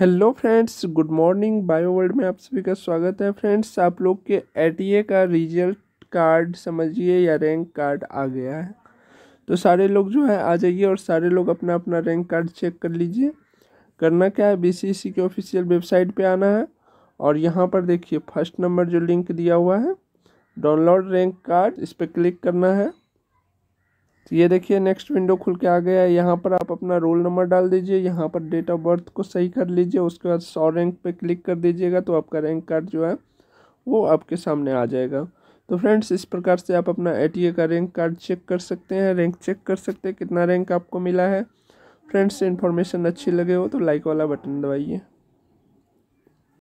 hello friends good morning bio world में आप सभी का स्वागत है फ्रेंड्स आप लोग के ए का रिजल्ट कार्ड समझिए या रैंक कार्ड आ गया है तो सारे लोग जो है आ जाइए और सारे लोग अपना अपना रैंक कार्ड चेक कर लीजिए करना क्या है बीसीसी के ऑफिशियल वेबसाइट पे आना है और यहाँ पर देखिए फर्स्ट नंबर जो लिंक दिया हुआ है डाउनलोड रैंक कार्ड इस पर क्लिक करना है तो ये देखिए नेक्स्ट विंडो खुल के आ गया है यहाँ पर आप अपना रोल नंबर डाल दीजिए यहाँ पर डेट ऑफ बर्थ को सही कर लीजिए उसके बाद सौ रैंक पे क्लिक कर दीजिएगा तो आपका रैंक कार्ड जो है वो आपके सामने आ जाएगा तो फ्रेंड्स इस प्रकार से आप अपना ए का रैंक कार्ड चेक कर सकते हैं रैंक चेक कर सकते हैं कितना रैंक आपको मिला है फ्रेंड्स इन्फॉर्मेशन अच्छी लगे हो तो लाइक वाला बटन दबाइए